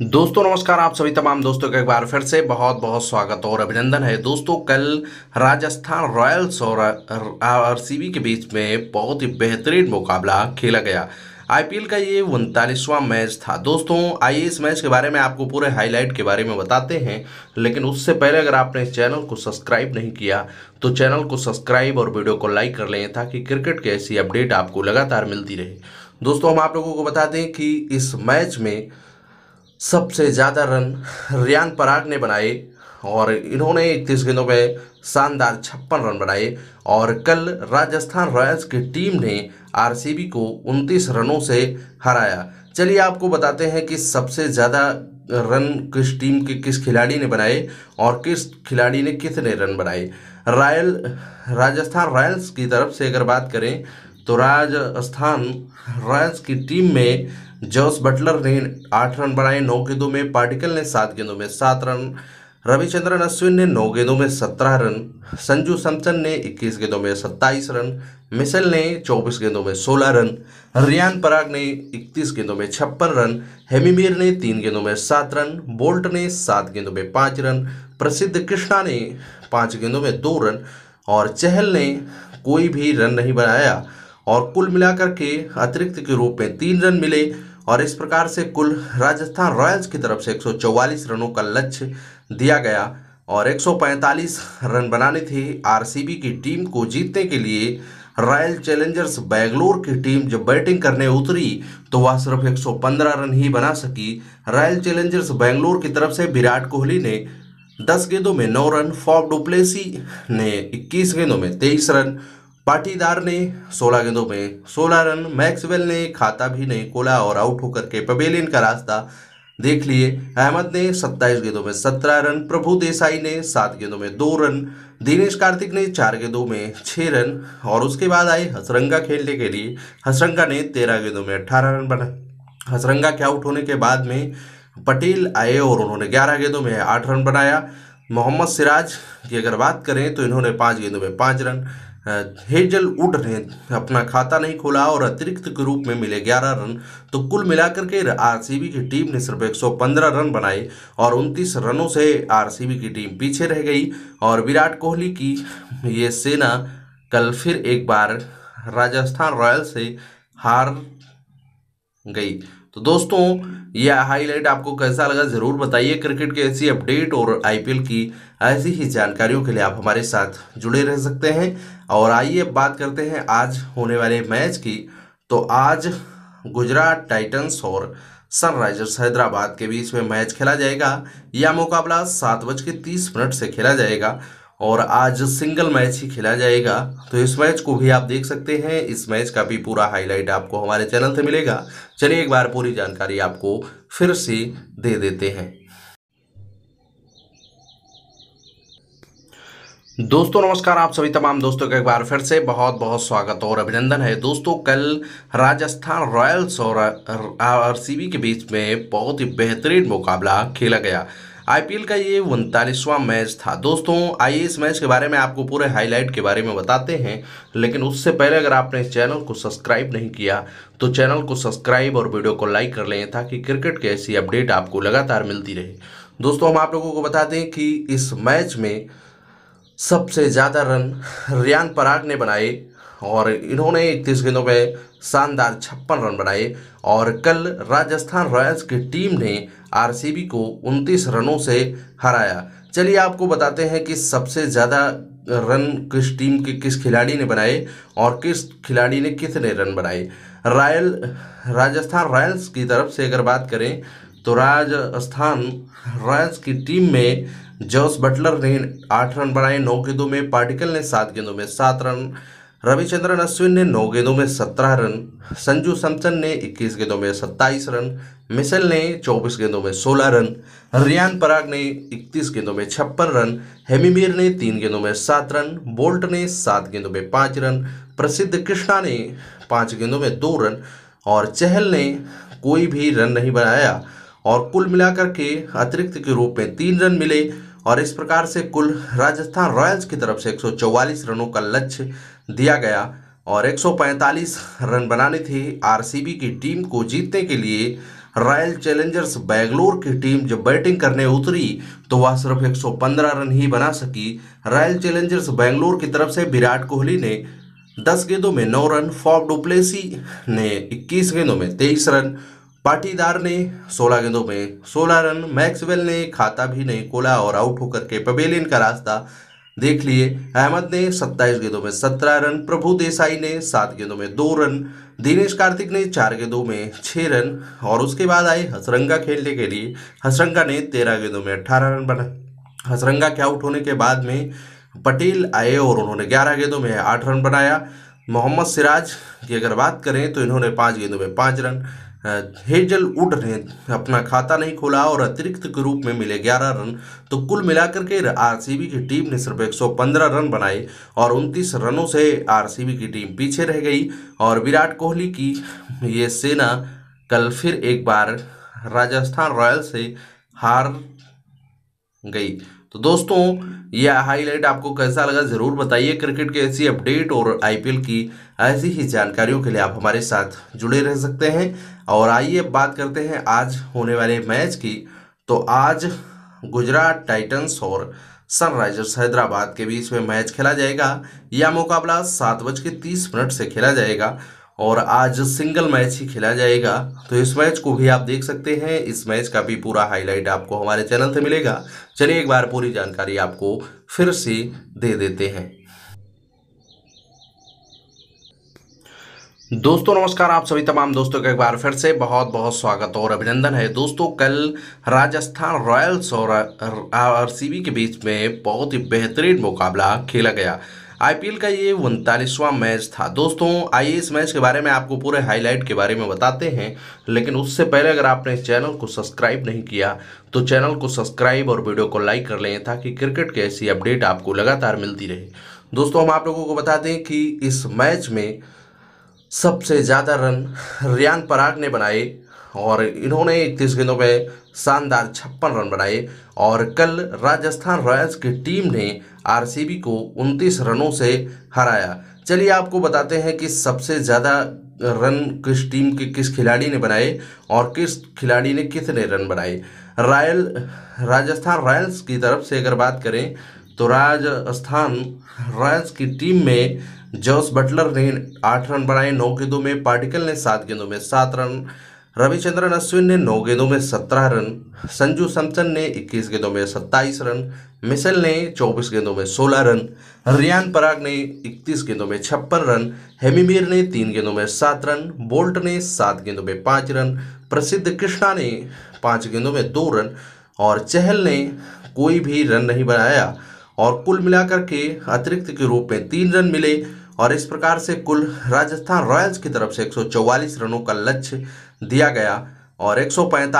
दोस्तों नमस्कार आप सभी तमाम दोस्तों का एक बार फिर से बहुत बहुत स्वागत और अभिनंदन है दोस्तों कल राजस्थान रॉयल्स और आरसीबी के बीच में बहुत ही बेहतरीन मुकाबला खेला गया आईपीएल का ये उनतालीसवां मैच था दोस्तों आइए इस मैच के बारे में आपको पूरे हाईलाइट के बारे में बताते हैं लेकिन उससे पहले अगर आपने इस चैनल को सब्सक्राइब नहीं किया तो चैनल को सब्सक्राइब और वीडियो को लाइक कर लें ताकि क्रिकेट की ऐसी अपडेट आपको लगातार मिलती रहे दोस्तों हम आप लोगों को बता दें कि इस मैच में सबसे ज़्यादा रन रियान पराग ने बनाए और इन्होंने इकतीस गेंदों में शानदार छप्पन रन बनाए और कल राजस्थान रॉयल्स की टीम ने आरसीबी को 29 रनों से हराया चलिए आपको बताते हैं कि सबसे ज़्यादा रन किस टीम के किस खिलाड़ी ने बनाए और किस खिलाड़ी ने कितने रन बनाए रॉयल राजस्थान रॉयल्स की तरफ से अगर बात करें तो राजस्थान रॉयल्स की टीम में जोस बटलर ने आठ रन बनाए नौ गेंदों में पार्टिकल ने सात गेंदों में सात रन रविचंद्रन अश्विन ने नौ गेंदों में सत्रह रन संजू सैमसन ने इक्कीस गेंदों में सत्ताईस रन मिशेल ने चौबीस गेंदों में सोलह रन रियान पराग ने इकतीस गेंदों में छप्पन रन हेमीमीर ने तीन गेंदों में सात रन बोल्ट ने सात गेंदों में पाँच रन प्रसिद्ध कृष्णा ने पाँच गेंदों में दो रन और चहल ने कोई भी रन नहीं बनाया और कुल मिलाकर के अतिरिक्त के रूप में तीन रन मिले और इस प्रकार से कुल राजस्थान रॉयल्स की तरफ से 144 रनों का लक्ष्य दिया गया और 145 रन बनाने थे आरसीबी की टीम को जीतने के लिए रॉयल चैलेंजर्स बैंगलोर की टीम जब बैटिंग करने उतरी तो वह सिर्फ 115 रन ही बना सकी रॉयल चैलेंजर्स बैंगलोर की तरफ से विराट कोहली ने 10 गेंदों में 9 रन फॉब डुप्लेसी ने 21 गेंदों में 23 रन पाटीदार ने 16 गेंदों में 16 रन मैक्सवेल ने खाता भी नहीं खोला और आउट होकर के पवेलियन का रास्ता देख लिए अहमद ने 27 गेंदों में 17 रन प्रभु देसाई ने 7 गेंदों में 2 रन दिनेश कार्तिक ने 4 गेंदों में 6 रन और उसके बाद आए हसरंगा खेलने के लिए हसरंगा ने 13 गेंदों में 18 रन बनाए हसरंगा के आउट होने के बाद में पटेल आए और उन्होंने 11 गेंदों में 8 रन बनाया मोहम्मद सिराज की अगर बात करें तो इन्होंने पाँच गेंदों में पाँच रन हेजल वुड ने अपना खाता नहीं खोला और अतिरिक्त के रूप में मिले 11 रन तो कुल मिलाकर के आरसीबी की टीम ने सिर्फ 115 रन बनाए और 29 रनों से आरसीबी की टीम पीछे रह गई और विराट कोहली की ये सेना कल फिर एक बार राजस्थान रॉयल्स से हार गई तो दोस्तों यह हाईलाइट आपको कैसा लगा ज़रूर बताइए क्रिकेट की ऐसी अपडेट और आईपीएल की ऐसी ही जानकारियों के लिए आप हमारे साथ जुड़े रह सकते हैं और आइए बात करते हैं आज होने वाले मैच की तो आज गुजरात टाइटंस और सनराइजर्स हैदराबाद के बीच में मैच खेला जाएगा यह मुकाबला सात बज के तीस मिनट से खेला जाएगा और आज सिंगल मैच ही खेला जाएगा तो इस मैच को भी आप देख सकते हैं इस मैच का भी पूरा हाईलाइट आपको हमारे चैनल से मिलेगा चलिए एक बार पूरी जानकारी आपको फिर से दे देते हैं दोस्तों नमस्कार आप सभी तमाम दोस्तों का एक बार फिर से बहुत बहुत स्वागत और अभिनंदन है दोस्तों कल राजस्थान रॉयल्स और आरसीबी के बीच में बहुत ही बेहतरीन मुकाबला खेला गया आईपीएल का ये उनतालीसवां मैच था दोस्तों आइए इस मैच के बारे में आपको पूरे हाईलाइट के बारे में बताते हैं लेकिन उससे पहले अगर आपने इस चैनल को सब्सक्राइब नहीं किया तो चैनल को सब्सक्राइब और वीडियो को लाइक कर लें ताकि क्रिकेट की ऐसी अपडेट आपको लगातार मिलती रहे दोस्तों हम आप लोगों को बता दें कि इस मैच में सबसे ज़्यादा रन रियान पराग ने बनाए और इन्होंने इकतीस गेंदों में शानदार छप्पन रन बनाए और कल राजस्थान रॉयल्स की टीम ने आरसीबी को 29 रनों से हराया चलिए आपको बताते हैं कि सबसे ज़्यादा रन किस टीम के किस खिलाड़ी ने बनाए और किस खिलाड़ी ने कितने रन बनाए रॉयल राजस्थान रॉयल्स की तरफ से अगर बात करें तो राजस्थान रॉयल्स की टीम में जोस बटलर ने आठ रन बनाए नौ गेंदों में पार्टिकल ने सात गेंदों में सात रन रविचंद्रन अश्विन ने नौ गेंदों में सत्रह रन संजू सैमसन ने इक्कीस गेंदों में सत्ताईस रन मिसल ने चौबीस गेंदों में सोलह रन रियान पराग ने इकतीस गेंदों में छप्पन रन हेमीमीर ने तीन गेंदों में सात रन बोल्ट ने सात गेंदों में पाँच रन प्रसिद्ध कृष्णा ने पाँच गेंदों में दो रन और चहल ने कोई भी रन नहीं बनाया और कुल मिलाकर के अतिरिक्त के रूप में तीन रन मिले और इस प्रकार से कुल राजस्थान रॉयल्स की तरफ से 144 रनों का लक्ष्य दिया गया और 145 रन बनाने थे आरसीबी की टीम को जीतने के लिए रॉयल चैलेंजर्स बेंगलोर की टीम जब बैटिंग करने उतरी तो वह सिर्फ 115 रन ही बना सकी रॉयल चैलेंजर्स बैंगलोर की तरफ से विराट कोहली ने 10 गेंदों में 9 रन फॉब डुप्लेसी ने 21 गेंदों में 23 रन पाटीदार ने 16 गेंदों में 16 रन मैक्सवेल ने खाता भी नहीं खोला और आउट होकर के पवेलियन का रास्ता देख लिए अहमद ने 27 गेंदों में 17 रन प्रभु देसाई ने 7 गेंदों में 2 रन दिनेश कार्तिक ने 4 गेंदों में 6 रन और उसके बाद आए हसरंगा खेलने के लिए हसरंगा ने 13 गेंदों में 18 रन बनाए हसरंगा के आउट होने के बाद में पटेल आए और उन्होंने ग्यारह गेंदों में आठ रन बनाया मोहम्मद सिराज की अगर बात करें तो इन्होंने पाँच गेंदों में पाँच रन हेजल उड ने अपना खाता नहीं खोला और अतिरिक्त के रूप में मिले 11 रन तो कुल मिलाकर के आरसीबी की टीम ने सिर्फ 115 रन बनाए और 29 रनों से आरसीबी की टीम पीछे रह गई और विराट कोहली की ये सेना कल फिर एक बार राजस्थान रॉयल्स से हार गई तो दोस्तों यह हाईलाइट आपको कैसा लगा ज़रूर बताइए क्रिकेट की ऐसी अपडेट और आईपीएल की ऐसी ही जानकारियों के लिए आप हमारे साथ जुड़े रह सकते हैं और आइए बात करते हैं आज होने वाले मैच की तो आज गुजरात टाइटंस और सनराइजर्स हैदराबाद के बीच में मैच खेला जाएगा यह मुकाबला सात बज के तीस मिनट से खेला जाएगा और आज सिंगल मैच ही खेला जाएगा तो इस मैच को भी आप देख सकते हैं इस मैच का भी पूरा हाईलाइट आपको हमारे चैनल से मिलेगा चलिए एक बार पूरी जानकारी आपको फिर से दे देते हैं दोस्तों नमस्कार आप सभी तमाम दोस्तों का एक बार फिर से बहुत बहुत स्वागत और अभिनंदन है दोस्तों कल राजस्थान रॉयल्स और आरसीबी के बीच में बहुत ही बेहतरीन मुकाबला खेला गया आईपीएल का ये उनतालीसवां मैच था दोस्तों आइए इस मैच के बारे में आपको पूरे हाईलाइट के बारे में बताते हैं लेकिन उससे पहले अगर आपने इस चैनल को सब्सक्राइब नहीं किया तो चैनल को सब्सक्राइब और वीडियो को लाइक कर लें ताकि क्रिकेट की ऐसी अपडेट आपको लगातार मिलती रहे दोस्तों हम आप लोगों को बता दें कि इस मैच में सबसे ज़्यादा रन रियान पराग ने बनाए और इन्होंने इकतीस गेंदों में शानदार छप्पन रन बनाए और कल राजस्थान रॉयल्स की टीम ने आरसीबी को 29 रनों से हराया चलिए आपको बताते हैं कि सबसे ज़्यादा रन किस टीम के किस खिलाड़ी ने बनाए और किस खिलाड़ी ने कितने रन बनाए रॉयल राजस्थान रॉयल्स की तरफ से अगर बात करें तो राजस्थान रॉयल्स की टीम में जॉस बटलर ने आठ रन बनाए नौ गेंदों में पार्टिकल ने सात गेंदों में सात रन रविचंद्रन अश्विन ने नौ गेंदों में सत्रह रन संजू सैमसन ने इक्कीस गेंदों में सत्ताईस रन मिशेल ने चौबीस गेंदों में सोलह रन रियान पराग ने इकतीस गेंदों में छप्पन रन हेमीमीर ने तीन गेंदों में सात रन बोल्ट ने सात गेंदों में पाँच रन प्रसिद्ध कृष्णा ने पाँच गेंदों में दो रन और चहल ने कोई भी रन नहीं बनाया और कुल मिलाकर के अतिरिक्त के रूप में तीन रन मिले और इस प्रकार से कुल राजस्थान रॉयल्स की तरफ से 144 रनों का लक्ष्य दिया गया और 145